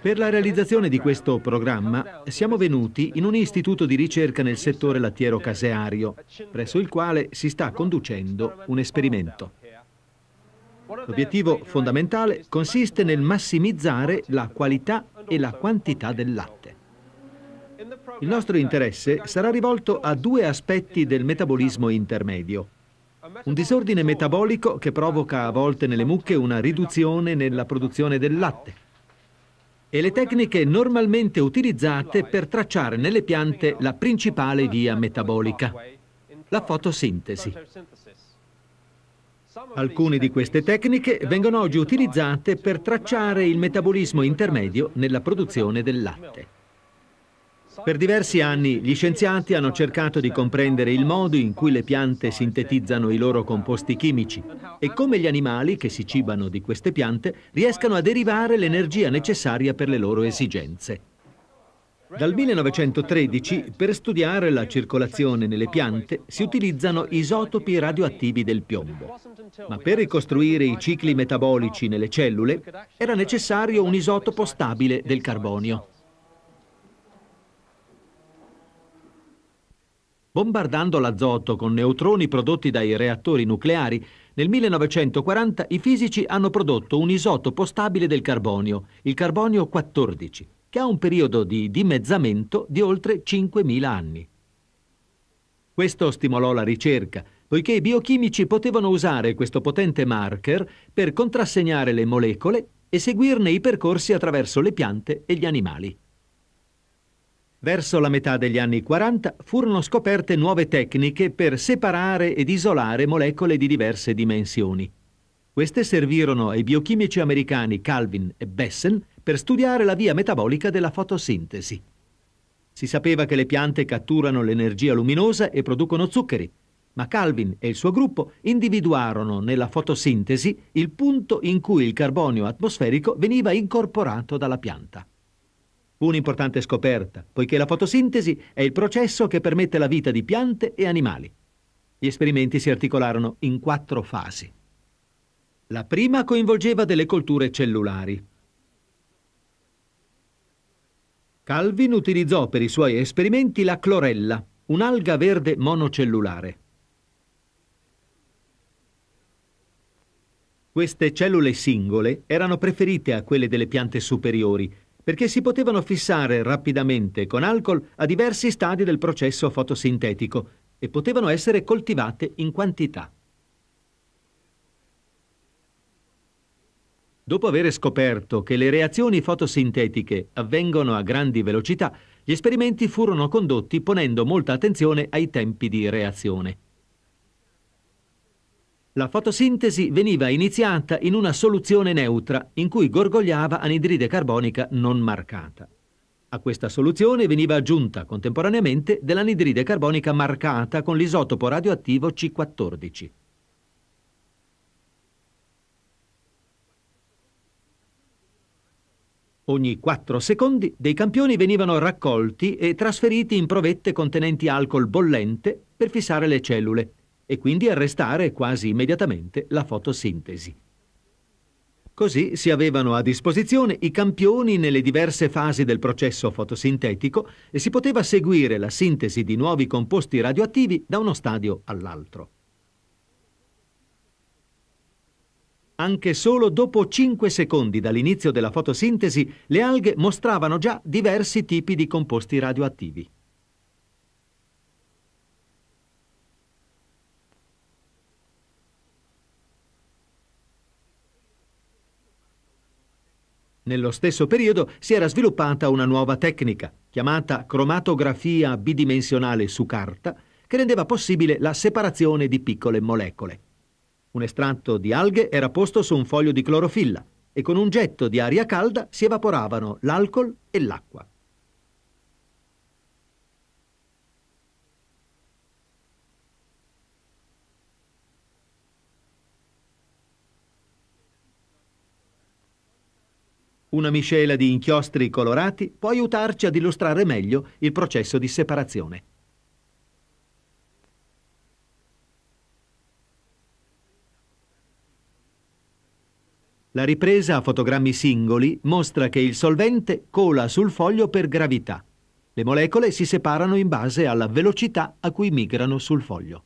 Per la realizzazione di questo programma siamo venuti in un istituto di ricerca nel settore lattiero caseario, presso il quale si sta conducendo un esperimento. L'obiettivo fondamentale consiste nel massimizzare la qualità e la quantità del latte. Il nostro interesse sarà rivolto a due aspetti del metabolismo intermedio. Un disordine metabolico che provoca a volte nelle mucche una riduzione nella produzione del latte e le tecniche normalmente utilizzate per tracciare nelle piante la principale via metabolica, la fotosintesi. Alcune di queste tecniche vengono oggi utilizzate per tracciare il metabolismo intermedio nella produzione del latte. Per diversi anni gli scienziati hanno cercato di comprendere il modo in cui le piante sintetizzano i loro composti chimici e come gli animali che si cibano di queste piante riescano a derivare l'energia necessaria per le loro esigenze. Dal 1913 per studiare la circolazione nelle piante si utilizzano isotopi radioattivi del piombo. Ma per ricostruire i cicli metabolici nelle cellule era necessario un isotopo stabile del carbonio. Bombardando l'azoto con neutroni prodotti dai reattori nucleari, nel 1940 i fisici hanno prodotto un isotopo stabile del carbonio, il carbonio 14, che ha un periodo di dimezzamento di oltre 5.000 anni. Questo stimolò la ricerca, poiché i biochimici potevano usare questo potente marker per contrassegnare le molecole e seguirne i percorsi attraverso le piante e gli animali. Verso la metà degli anni 40 furono scoperte nuove tecniche per separare ed isolare molecole di diverse dimensioni. Queste servirono ai biochimici americani Calvin e Bessen per studiare la via metabolica della fotosintesi. Si sapeva che le piante catturano l'energia luminosa e producono zuccheri, ma Calvin e il suo gruppo individuarono nella fotosintesi il punto in cui il carbonio atmosferico veniva incorporato dalla pianta. Un'importante scoperta, poiché la fotosintesi è il processo che permette la vita di piante e animali. Gli esperimenti si articolarono in quattro fasi. La prima coinvolgeva delle colture cellulari. Calvin utilizzò per i suoi esperimenti la clorella, un'alga verde monocellulare. Queste cellule singole erano preferite a quelle delle piante superiori perché si potevano fissare rapidamente con alcol a diversi stadi del processo fotosintetico e potevano essere coltivate in quantità. Dopo aver scoperto che le reazioni fotosintetiche avvengono a grandi velocità, gli esperimenti furono condotti ponendo molta attenzione ai tempi di reazione. La fotosintesi veniva iniziata in una soluzione neutra in cui gorgogliava anidride carbonica non marcata. A questa soluzione veniva aggiunta contemporaneamente dell'anidride carbonica marcata con l'isotopo radioattivo C14. Ogni 4 secondi dei campioni venivano raccolti e trasferiti in provette contenenti alcol bollente per fissare le cellule e quindi arrestare quasi immediatamente la fotosintesi. Così si avevano a disposizione i campioni nelle diverse fasi del processo fotosintetico e si poteva seguire la sintesi di nuovi composti radioattivi da uno stadio all'altro. Anche solo dopo 5 secondi dall'inizio della fotosintesi, le alghe mostravano già diversi tipi di composti radioattivi. Nello stesso periodo si era sviluppata una nuova tecnica, chiamata cromatografia bidimensionale su carta, che rendeva possibile la separazione di piccole molecole. Un estratto di alghe era posto su un foglio di clorofilla e con un getto di aria calda si evaporavano l'alcol e l'acqua. Una miscela di inchiostri colorati può aiutarci ad illustrare meglio il processo di separazione. La ripresa a fotogrammi singoli mostra che il solvente cola sul foglio per gravità. Le molecole si separano in base alla velocità a cui migrano sul foglio.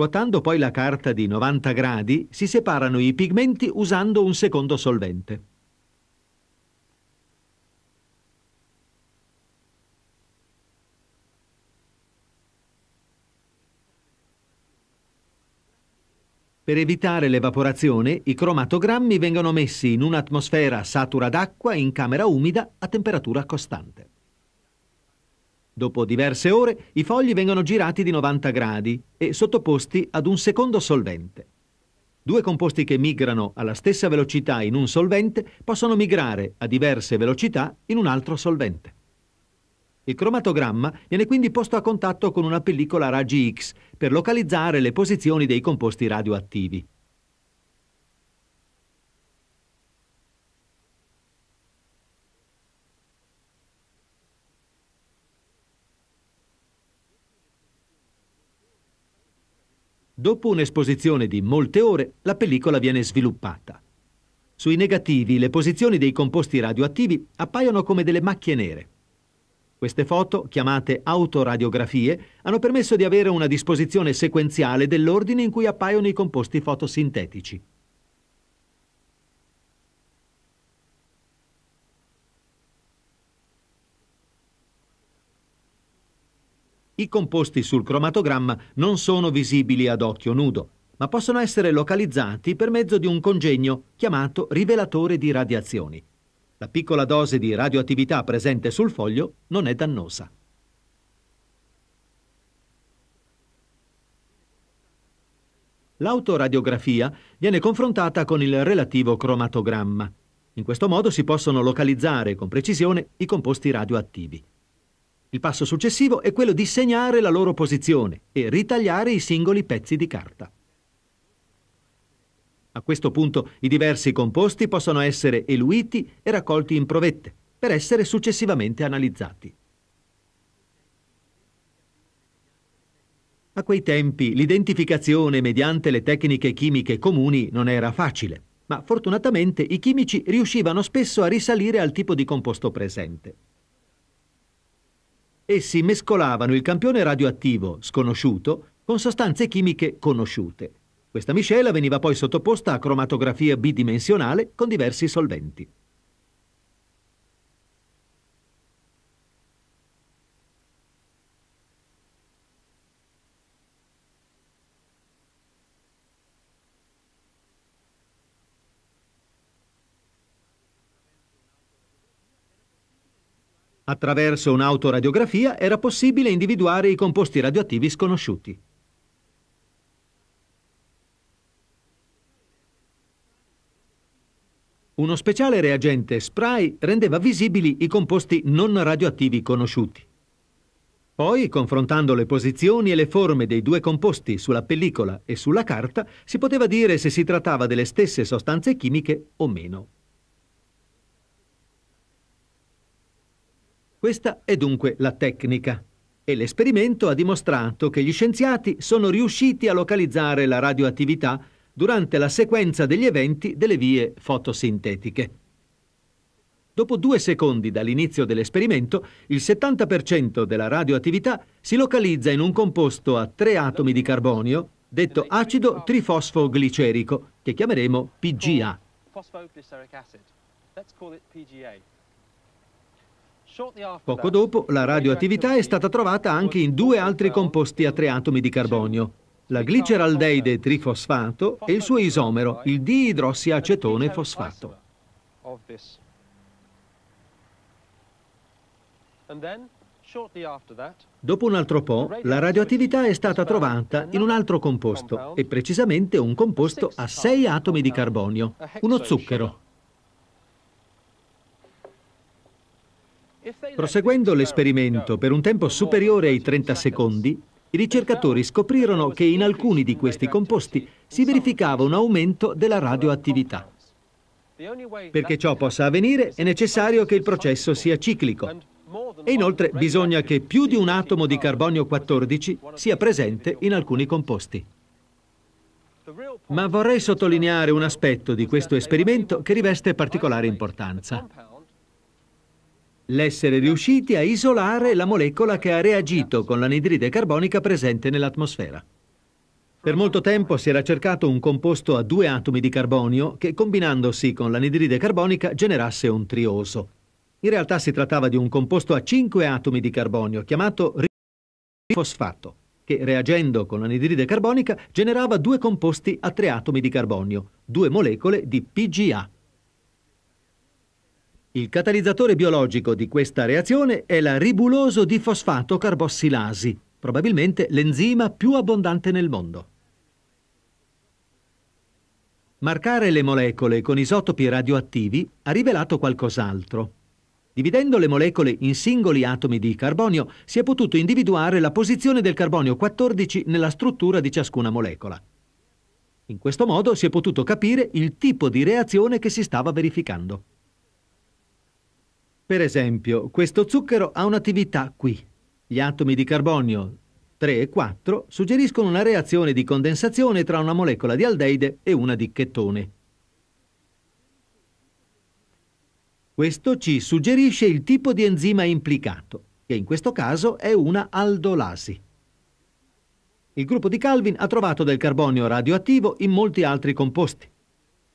Ruotando poi la carta di 90 gradi si separano i pigmenti usando un secondo solvente. Per evitare l'evaporazione, i cromatogrammi vengono messi in un'atmosfera satura d'acqua in camera umida a temperatura costante. Dopo diverse ore i fogli vengono girati di 90 gradi e sottoposti ad un secondo solvente. Due composti che migrano alla stessa velocità in un solvente possono migrare a diverse velocità in un altro solvente. Il cromatogramma viene quindi posto a contatto con una pellicola a raggi X per localizzare le posizioni dei composti radioattivi. Dopo un'esposizione di molte ore, la pellicola viene sviluppata. Sui negativi le posizioni dei composti radioattivi appaiono come delle macchie nere. Queste foto, chiamate autoradiografie, hanno permesso di avere una disposizione sequenziale dell'ordine in cui appaiono i composti fotosintetici. I composti sul cromatogramma non sono visibili ad occhio nudo, ma possono essere localizzati per mezzo di un congegno chiamato rivelatore di radiazioni. La piccola dose di radioattività presente sul foglio non è dannosa. L'autoradiografia viene confrontata con il relativo cromatogramma. In questo modo si possono localizzare con precisione i composti radioattivi. Il passo successivo è quello di segnare la loro posizione e ritagliare i singoli pezzi di carta. A questo punto i diversi composti possono essere eluiti e raccolti in provette per essere successivamente analizzati. A quei tempi l'identificazione mediante le tecniche chimiche comuni non era facile, ma fortunatamente i chimici riuscivano spesso a risalire al tipo di composto presente. Essi mescolavano il campione radioattivo sconosciuto con sostanze chimiche conosciute. Questa miscela veniva poi sottoposta a cromatografia bidimensionale con diversi solventi. Attraverso un'autoradiografia era possibile individuare i composti radioattivi sconosciuti. Uno speciale reagente spray rendeva visibili i composti non radioattivi conosciuti. Poi, confrontando le posizioni e le forme dei due composti sulla pellicola e sulla carta, si poteva dire se si trattava delle stesse sostanze chimiche o meno. Questa è dunque la tecnica. E l'esperimento ha dimostrato che gli scienziati sono riusciti a localizzare la radioattività durante la sequenza degli eventi delle vie fotosintetiche. Dopo due secondi dall'inizio dell'esperimento, il 70% della radioattività si localizza in un composto a tre atomi di carbonio, detto acido trifosfoglicerico, che chiameremo PGA. Poco dopo la radioattività è stata trovata anche in due altri composti a tre atomi di carbonio, la gliceraldeide trifosfato e il suo isomero, il diidrossiacetone fosfato. Dopo un altro po', la radioattività è stata trovata in un altro composto, e precisamente un composto a sei atomi di carbonio, uno zucchero. Proseguendo l'esperimento per un tempo superiore ai 30 secondi, i ricercatori scoprirono che in alcuni di questi composti si verificava un aumento della radioattività. Perché ciò possa avvenire è necessario che il processo sia ciclico e inoltre bisogna che più di un atomo di carbonio 14 sia presente in alcuni composti. Ma vorrei sottolineare un aspetto di questo esperimento che riveste particolare importanza l'essere riusciti a isolare la molecola che ha reagito con l'anidride carbonica presente nell'atmosfera. Per molto tempo si era cercato un composto a due atomi di carbonio che combinandosi con l'anidride carbonica generasse un trioso. In realtà si trattava di un composto a cinque atomi di carbonio chiamato rifosfato, che reagendo con l'anidride carbonica generava due composti a tre atomi di carbonio, due molecole di PGA. Il catalizzatore biologico di questa reazione è la ribuloso di fosfato carbossilasi, probabilmente l'enzima più abbondante nel mondo. Marcare le molecole con isotopi radioattivi ha rivelato qualcos'altro. Dividendo le molecole in singoli atomi di carbonio si è potuto individuare la posizione del carbonio 14 nella struttura di ciascuna molecola. In questo modo si è potuto capire il tipo di reazione che si stava verificando. Per esempio, questo zucchero ha un'attività qui. Gli atomi di carbonio 3 e 4 suggeriscono una reazione di condensazione tra una molecola di aldeide e una di chetone. Questo ci suggerisce il tipo di enzima implicato, che in questo caso è una aldolasi. Il gruppo di Calvin ha trovato del carbonio radioattivo in molti altri composti.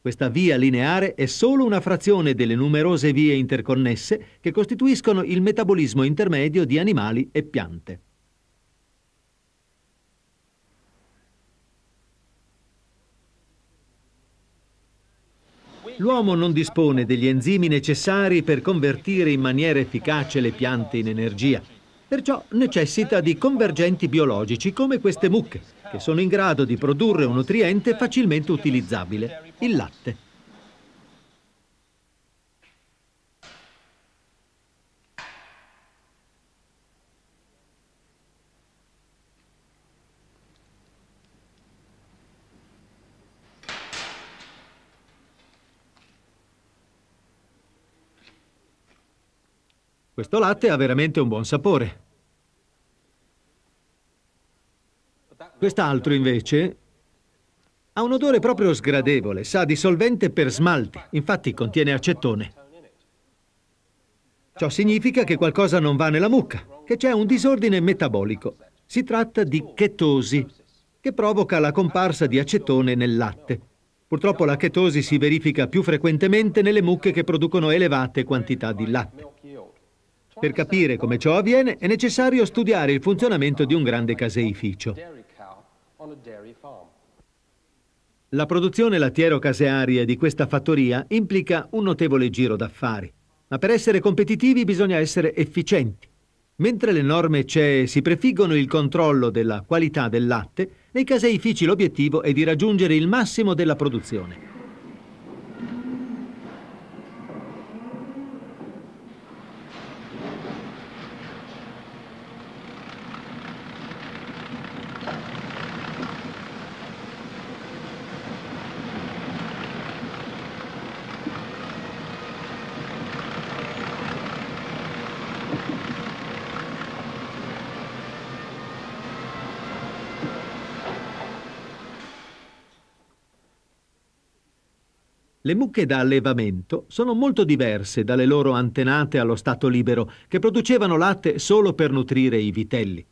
Questa via lineare è solo una frazione delle numerose vie interconnesse che costituiscono il metabolismo intermedio di animali e piante. L'uomo non dispone degli enzimi necessari per convertire in maniera efficace le piante in energia. Perciò necessita di convergenti biologici come queste mucche, che sono in grado di produrre un nutriente facilmente utilizzabile il latte. Questo latte ha veramente un buon sapore. Quest'altro invece ha un odore proprio sgradevole, sa di solvente per smalti, infatti contiene acetone. Ciò significa che qualcosa non va nella mucca, che c'è un disordine metabolico. Si tratta di chetosi, che provoca la comparsa di acetone nel latte. Purtroppo la chetosi si verifica più frequentemente nelle mucche che producono elevate quantità di latte. Per capire come ciò avviene è necessario studiare il funzionamento di un grande caseificio. La produzione lattiero-casearia di questa fattoria implica un notevole giro d'affari, ma per essere competitivi bisogna essere efficienti. Mentre le norme CE si prefiggono il controllo della qualità del latte, nei caseifici l'obiettivo è di raggiungere il massimo della produzione. Le mucche da allevamento sono molto diverse dalle loro antenate allo stato libero, che producevano latte solo per nutrire i vitelli.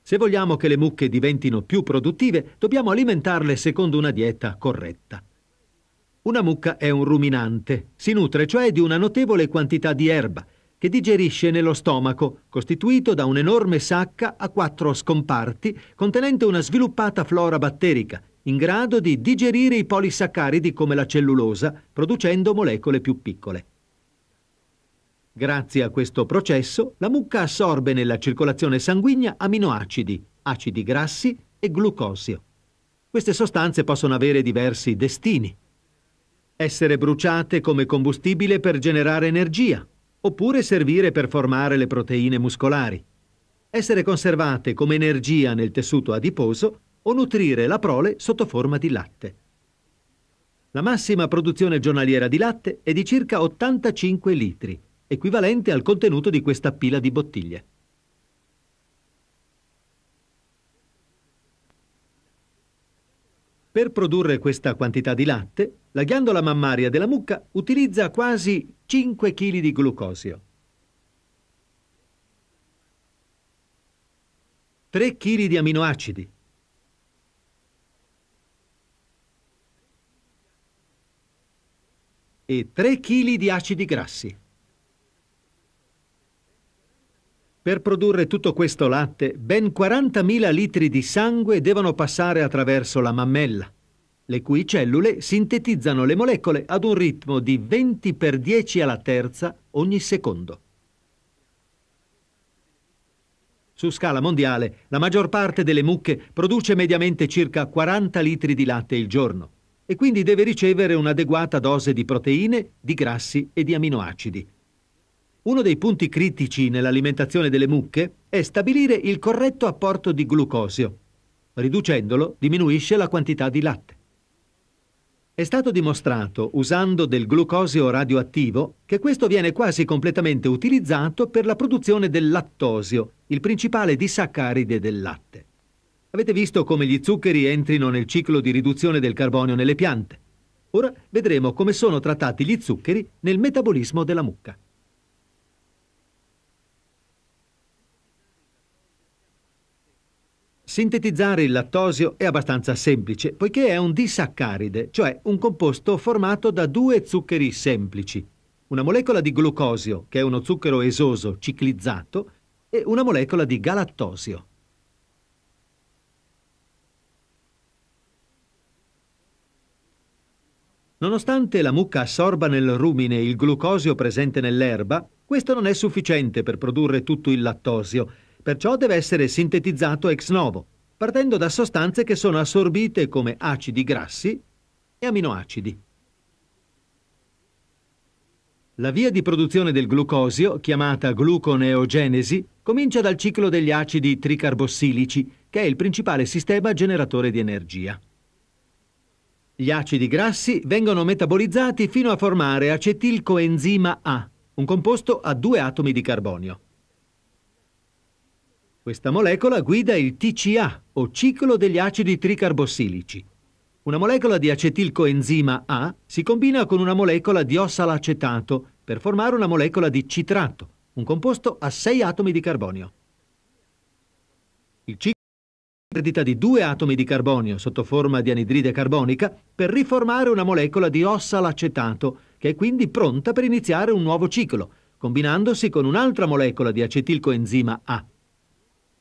Se vogliamo che le mucche diventino più produttive, dobbiamo alimentarle secondo una dieta corretta. Una mucca è un ruminante, si nutre cioè di una notevole quantità di erba, che digerisce nello stomaco, costituito da un'enorme sacca a quattro scomparti, contenente una sviluppata flora batterica, in grado di digerire i polisaccaridi come la cellulosa, producendo molecole più piccole. Grazie a questo processo, la mucca assorbe nella circolazione sanguigna aminoacidi, acidi grassi e glucosio. Queste sostanze possono avere diversi destini. Essere bruciate come combustibile per generare energia, oppure servire per formare le proteine muscolari. Essere conservate come energia nel tessuto adiposo o nutrire la prole sotto forma di latte. La massima produzione giornaliera di latte è di circa 85 litri, equivalente al contenuto di questa pila di bottiglie. Per produrre questa quantità di latte, la ghiandola mammaria della mucca utilizza quasi 5 kg di glucosio. 3 kg di aminoacidi, e 3 kg di acidi grassi. Per produrre tutto questo latte, ben 40.000 litri di sangue devono passare attraverso la mammella, le cui cellule sintetizzano le molecole ad un ritmo di 20 per 10 alla terza ogni secondo. Su scala mondiale, la maggior parte delle mucche produce mediamente circa 40 litri di latte il giorno e quindi deve ricevere un'adeguata dose di proteine, di grassi e di aminoacidi. Uno dei punti critici nell'alimentazione delle mucche è stabilire il corretto apporto di glucosio. Riducendolo diminuisce la quantità di latte. È stato dimostrato, usando del glucosio radioattivo, che questo viene quasi completamente utilizzato per la produzione del lattosio, il principale disaccaride del latte. Avete visto come gli zuccheri entrino nel ciclo di riduzione del carbonio nelle piante. Ora vedremo come sono trattati gli zuccheri nel metabolismo della mucca. Sintetizzare il lattosio è abbastanza semplice, poiché è un disaccaride, cioè un composto formato da due zuccheri semplici. Una molecola di glucosio, che è uno zucchero esoso ciclizzato, e una molecola di galattosio. Nonostante la mucca assorba nel rumine il glucosio presente nell'erba, questo non è sufficiente per produrre tutto il lattosio, perciò deve essere sintetizzato ex novo, partendo da sostanze che sono assorbite come acidi grassi e aminoacidi. La via di produzione del glucosio, chiamata gluconeogenesi, comincia dal ciclo degli acidi tricarbossilici, che è il principale sistema generatore di energia. Gli acidi grassi vengono metabolizzati fino a formare acetilcoenzima A, un composto a due atomi di carbonio. Questa molecola guida il TCA, o ciclo degli acidi tricarbossilici. Una molecola di acetilcoenzima A si combina con una molecola di ossalacetato per formare una molecola di citrato, un composto a sei atomi di carbonio. Il ciclo perdita di due atomi di carbonio sotto forma di anidride carbonica per riformare una molecola di ossalacetato che è quindi pronta per iniziare un nuovo ciclo, combinandosi con un'altra molecola di acetilcoenzima A.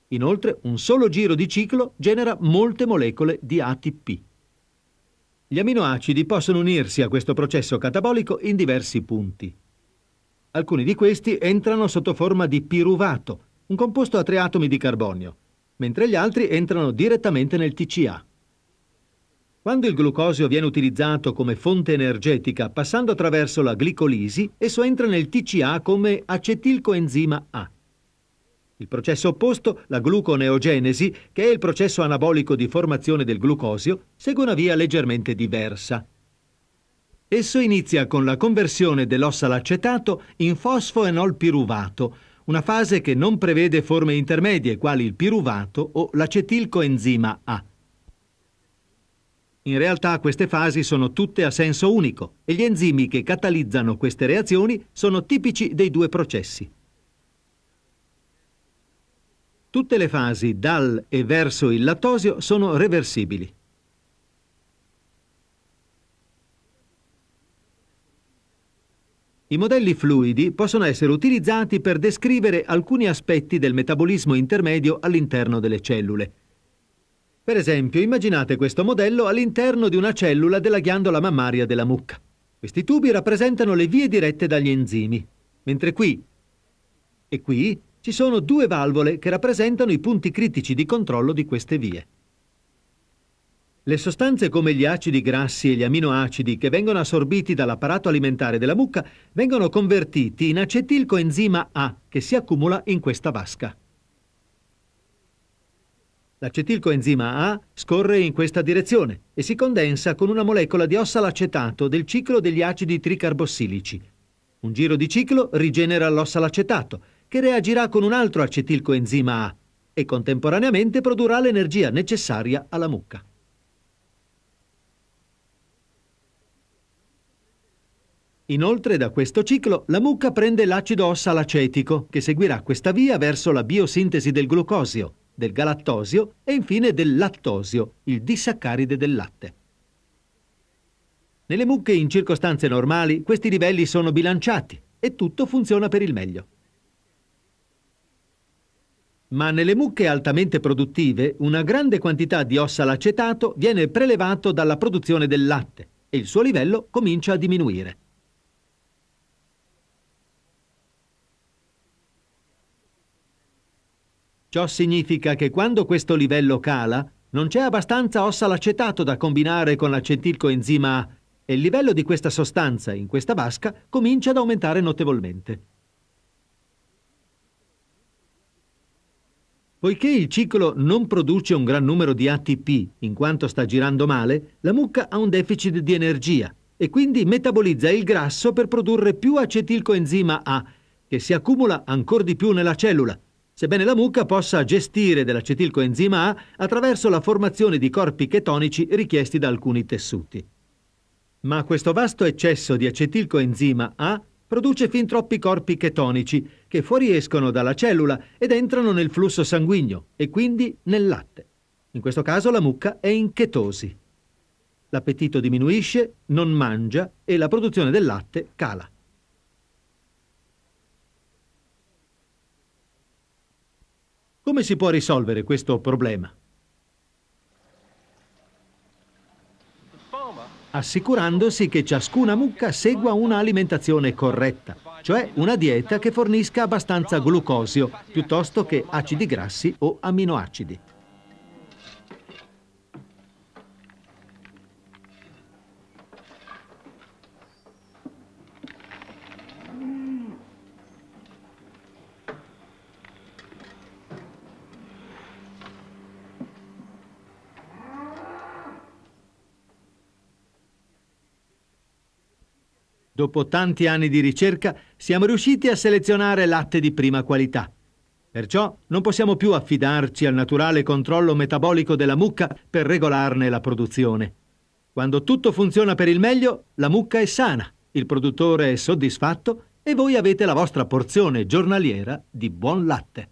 Inoltre, un solo giro di ciclo genera molte molecole di ATP. Gli aminoacidi possono unirsi a questo processo catabolico in diversi punti. Alcuni di questi entrano sotto forma di piruvato, un composto a tre atomi di carbonio, mentre gli altri entrano direttamente nel TCA. Quando il glucosio viene utilizzato come fonte energetica passando attraverso la glicolisi, esso entra nel TCA come acetilcoenzima A. Il processo opposto, la gluconeogenesi, che è il processo anabolico di formazione del glucosio, segue una via leggermente diversa. Esso inizia con la conversione dell'ossalacetato in fosfoenolpiruvato, una fase che non prevede forme intermedie quali il piruvato o l'acetilcoenzima A. In realtà queste fasi sono tutte a senso unico e gli enzimi che catalizzano queste reazioni sono tipici dei due processi. Tutte le fasi dal e verso il lattosio sono reversibili. I modelli fluidi possono essere utilizzati per descrivere alcuni aspetti del metabolismo intermedio all'interno delle cellule. Per esempio, immaginate questo modello all'interno di una cellula della ghiandola mammaria della mucca. Questi tubi rappresentano le vie dirette dagli enzimi, mentre qui e qui ci sono due valvole che rappresentano i punti critici di controllo di queste vie. Le sostanze come gli acidi grassi e gli aminoacidi che vengono assorbiti dall'apparato alimentare della mucca vengono convertiti in acetilcoenzima A che si accumula in questa vasca. L'acetilcoenzima A scorre in questa direzione e si condensa con una molecola di ossalacetato del ciclo degli acidi tricarbossilici. Un giro di ciclo rigenera l'ossalacetato, che reagirà con un altro acetilcoenzima A e contemporaneamente produrrà l'energia necessaria alla mucca. Inoltre da questo ciclo la mucca prende l'acido ossalacetico che seguirà questa via verso la biosintesi del glucosio, del galattosio e infine del lattosio, il disaccaride del latte. Nelle mucche in circostanze normali questi livelli sono bilanciati e tutto funziona per il meglio. Ma nelle mucche altamente produttive una grande quantità di ossalacetato viene prelevato dalla produzione del latte e il suo livello comincia a diminuire. Ciò significa che quando questo livello cala, non c'è abbastanza ossa l'acetato da combinare con l'acetilcoenzima A e il livello di questa sostanza in questa vasca comincia ad aumentare notevolmente. Poiché il ciclo non produce un gran numero di ATP in quanto sta girando male, la mucca ha un deficit di energia e quindi metabolizza il grasso per produrre più acetilcoenzima A, che si accumula ancora di più nella cellula sebbene la mucca possa gestire dell'acetilcoenzima A attraverso la formazione di corpi chetonici richiesti da alcuni tessuti. Ma questo vasto eccesso di acetilcoenzima A produce fin troppi corpi chetonici che fuoriescono dalla cellula ed entrano nel flusso sanguigno e quindi nel latte. In questo caso la mucca è in chetosi. L'appetito diminuisce, non mangia e la produzione del latte cala. Come si può risolvere questo problema? Assicurandosi che ciascuna mucca segua una alimentazione corretta, cioè una dieta che fornisca abbastanza glucosio piuttosto che acidi grassi o aminoacidi. Dopo tanti anni di ricerca siamo riusciti a selezionare latte di prima qualità. Perciò non possiamo più affidarci al naturale controllo metabolico della mucca per regolarne la produzione. Quando tutto funziona per il meglio, la mucca è sana, il produttore è soddisfatto e voi avete la vostra porzione giornaliera di buon latte.